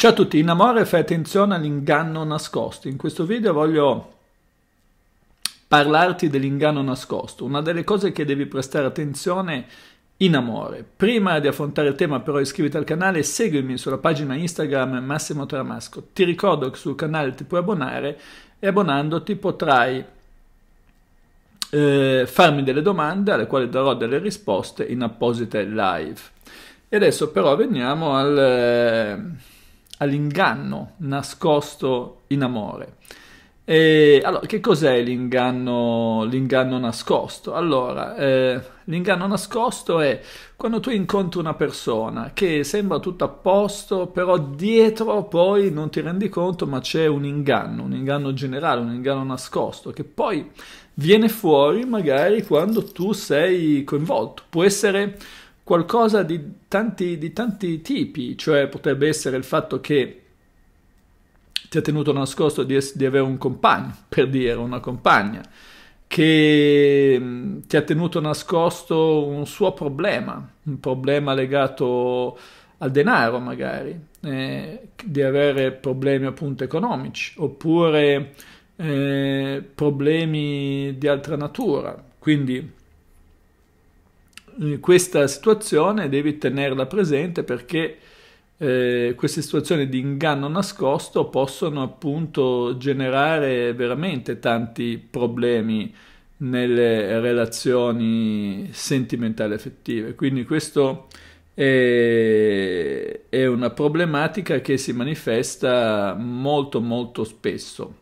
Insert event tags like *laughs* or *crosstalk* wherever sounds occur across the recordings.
Ciao a tutti, in amore fai attenzione all'inganno nascosto. In questo video voglio parlarti dell'inganno nascosto, una delle cose che devi prestare attenzione in amore. Prima di affrontare il tema però iscriviti al canale e seguimi sulla pagina Instagram Massimo Tramasco. Ti ricordo che sul canale ti puoi abbonare e abbonandoti potrai eh, farmi delle domande alle quali darò delle risposte in apposite live. E adesso però veniamo al... Eh, all'inganno nascosto in amore. E, allora, che cos'è l'inganno, l'inganno nascosto? Allora, eh, l'inganno nascosto è quando tu incontri una persona che sembra tutto a posto, però dietro poi non ti rendi conto, ma c'è un inganno, un inganno generale, un inganno nascosto, che poi viene fuori magari quando tu sei coinvolto. Può essere qualcosa di tanti, di tanti tipi, cioè potrebbe essere il fatto che ti ha tenuto nascosto di, di avere un compagno, per dire una compagna, che mm, ti ha tenuto nascosto un suo problema, un problema legato al denaro magari, eh, di avere problemi appunto economici, oppure eh, problemi di altra natura. Quindi eh, questa situazione devi tenerla presente perché eh, queste situazioni di inganno nascosto possono appunto generare veramente tanti problemi nelle relazioni sentimentali affettive. Quindi questo è, è una problematica che si manifesta molto molto spesso.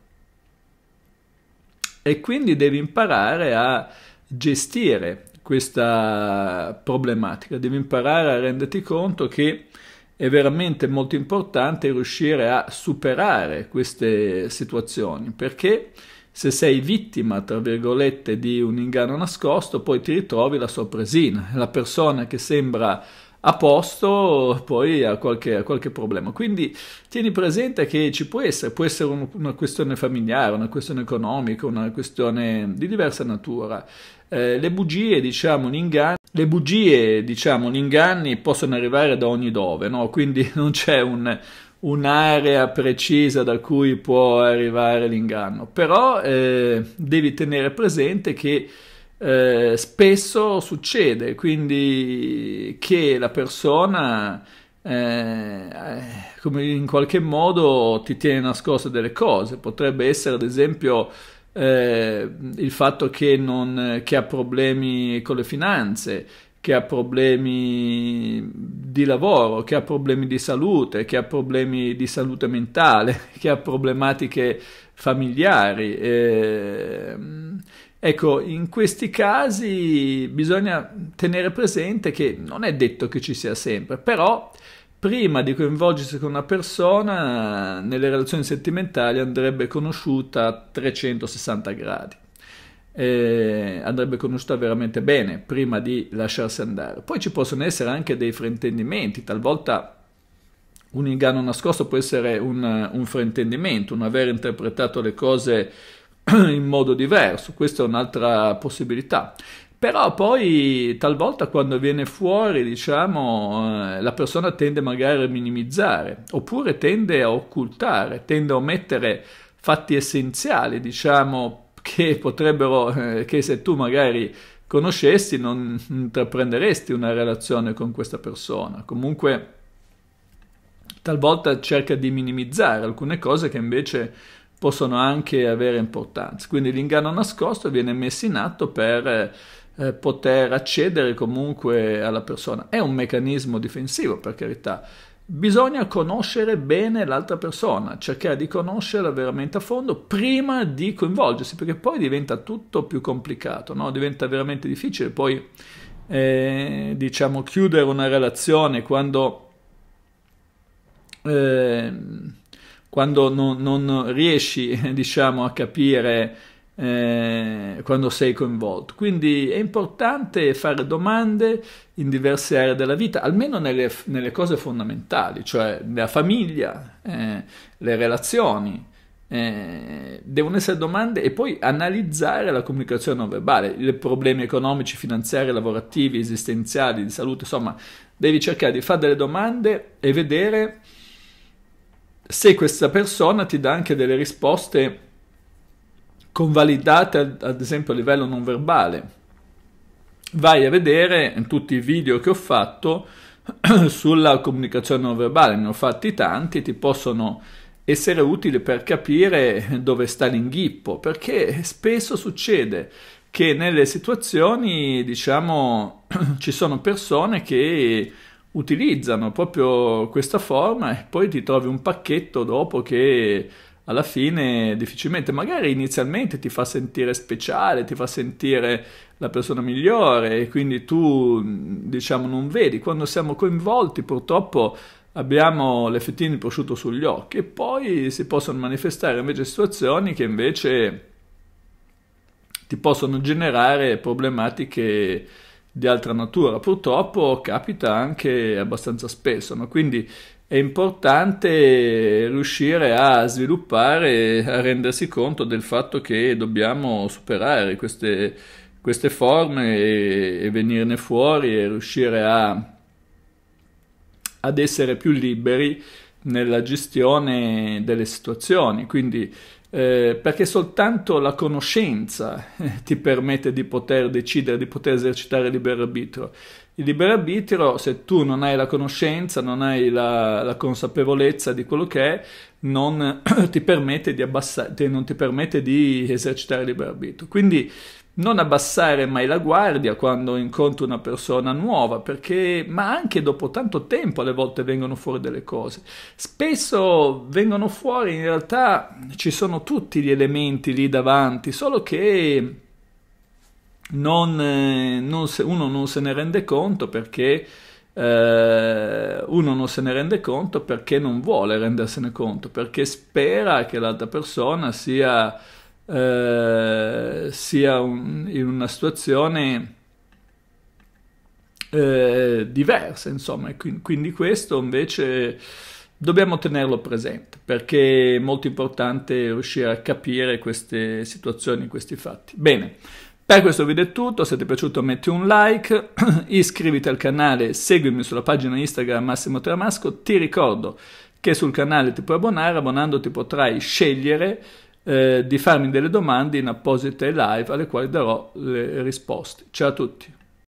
E quindi devi imparare a gestire questa problematica, devi imparare a renderti conto che è veramente molto importante riuscire a superare queste situazioni perché se sei vittima, tra virgolette, di un inganno nascosto, poi ti ritrovi la sorpresina, la persona che sembra a posto poi a qualche, a qualche problema. Quindi tieni presente che ci può essere, può essere un, una questione familiare, una questione economica, una questione di diversa natura. Eh, le bugie, diciamo, l'inganno. Le bugie, diciamo, gli inganni possono arrivare da ogni dove, no? quindi *laughs* non c'è un, un'area precisa da cui può arrivare l'inganno, però eh, devi tenere presente che eh, spesso succede quindi che la persona eh, eh come in qualche modo ti tiene nascoste delle cose potrebbe essere ad esempio eh, il fatto che, non, che ha problemi con le finanze che ha problemi di lavoro, che ha problemi di salute, che ha problemi di salute mentale, *laughs* che ha problematiche familiari. Eh, Ecco, in questi casi bisogna tenere presente che non è detto che ci sia sempre, però prima di coinvolgersi con una persona nelle relazioni sentimentali andrebbe conosciuta a 360 gradi. Eh, andrebbe conosciuta veramente bene prima di lasciarsi andare. Poi ci possono essere anche dei fraintendimenti, talvolta un inganno nascosto può essere un, un fraintendimento, un aver interpretato le cose *clears throat* in modo diverso, questa è un'altra possibilità. Però poi talvolta quando viene fuori, diciamo, eh, la persona tende magari a minimizzare, oppure tende a occultare, tende a omettere fatti essenziali, diciamo, che potrebbero, eh, che se tu magari conoscessi non intraprenderesti una relazione con questa persona. Comunque talvolta cerca di minimizzare alcune cose che invece possono anche avere importanza. Quindi l'inganno nascosto viene messo in atto per eh, poter accedere comunque alla persona. È un meccanismo difensivo, per carità. Bisogna conoscere bene l'altra persona, cercare di conoscerla veramente a fondo prima di coinvolgersi, perché poi diventa tutto più complicato, no? diventa veramente difficile poi eh, diciamo chiudere una relazione quando eh, quando non, non riesci *laughs* diciamo, a capire eh, quando sei coinvolto. Quindi è importante fare domande in diverse aree della vita, almeno nelle, nelle cose fondamentali, cioè la famiglia, eh, le relazioni. Eh, devono essere domande e poi analizzare la comunicazione non verbale, i problemi economici, finanziari, lavorativi, esistenziali, di salute, insomma, devi cercare di fare delle domande e vedere se questa persona ti dà anche delle risposte convalidate, ad esempio a livello non verbale. Vai a vedere in tutti i video che ho fatto *clears throat* sulla comunicazione non verbale, ne ho fatti tanti, ti possono essere utili per capire dove sta l'inghippo, perché spesso succede che nelle situazioni, diciamo, *clears throat* ci sono persone che utilizzano proprio questa forma e poi ti trovi un pacchetto dopo che alla fine difficilmente, magari inizialmente ti fa sentire speciale, ti fa sentire la persona migliore e quindi tu diciamo non vedi, quando siamo coinvolti purtroppo abbiamo le fettine di prosciutto sugli occhi e poi si possono manifestare invece situazioni che invece ti possono generare problematiche di altra natura. Purtroppo capita anche abbastanza spesso, no? quindi è importante riuscire a sviluppare, a rendersi conto del fatto che dobbiamo superare queste, queste forme e, e, venirne fuori e riuscire a, ad essere più liberi nella gestione delle situazioni. Quindi eh, perché soltanto la conoscenza eh, ti permette di poter decidere, di poter esercitare libero arbitro. Il libero arbitrio, se tu non hai la conoscenza, non hai la, la consapevolezza di quello che è, non *clears throat* ti permette di abbassare, non ti permette di esercitare il libero arbitrio. Quindi non abbassare mai la guardia quando incontri una persona nuova, perché, ma anche dopo tanto tempo alle volte vengono fuori delle cose. Spesso vengono fuori, in realtà ci sono tutti gli elementi lì davanti, solo che non, eh, non se, uno non se ne rende conto perché eh, uno non se ne rende conto perché non vuole rendersene conto, perché spera che l'altra persona sia, eh, sia un, in una situazione eh, diversa, insomma, quindi questo invece dobbiamo tenerlo presente perché è molto importante riuscire a capire queste situazioni, questi fatti. Bene. Per questo video è tutto, se ti è piaciuto metti un like, *clears throat* iscriviti al canale, seguimi sulla pagina Instagram Massimo Tramasco, ti ricordo che sul canale ti puoi abbonare, abbonandoti potrai scegliere eh, di farmi delle domande in apposite live alle quali darò le risposte. Ciao a tutti!